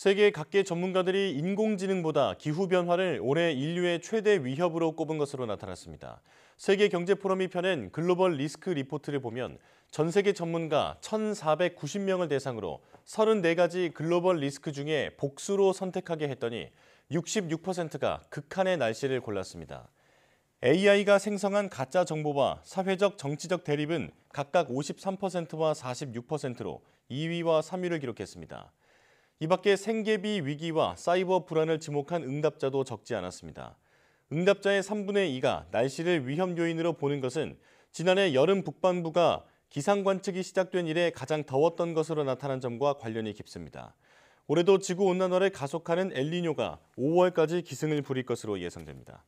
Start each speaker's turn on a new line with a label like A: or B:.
A: 세계 각계 전문가들이 인공지능보다 기후변화를 올해 인류의 최대 위협으로 꼽은 것으로 나타났습니다. 세계경제포럼이 펴낸 글로벌 리스크 리포트를 보면 전 세계 전문가 1,490명을 대상으로 34가지 글로벌 리스크 중에 복수로 선택하게 했더니 66%가 극한의 날씨를 골랐습니다. AI가 생성한 가짜 정보와 사회적 정치적 대립은 각각 53%와 46%로 2위와 3위를 기록했습니다. 이 밖에 생계비 위기와 사이버 불안을 지목한 응답자도 적지 않았습니다. 응답자의 3분의 2가 날씨를 위험 요인으로 보는 것은 지난해 여름 북반부가 기상 관측이 시작된 이래 가장 더웠던 것으로 나타난 점과 관련이 깊습니다. 올해도 지구온난화를 가속하는 엘리뇨가 5월까지 기승을 부릴 것으로 예상됩니다.